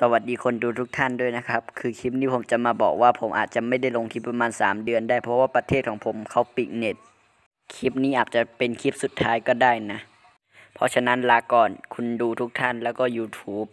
สวัสดีคนดูทุกท่านด้วยนะครับ คือคลิปนี้ผมจะมาบอกว่าผมอาจจะไม่ได้ลงคลิปประมาณ 3 เดือนได้เพราะว่าประเทศของผมเขาปิดเน็ต คลิปนี้อาจจะเป็นคลิปสุดท้ายก็ได้นะ เพราะฉะนั้นลาก่อนคุณดูทุกท่านแล้วก็ YouTube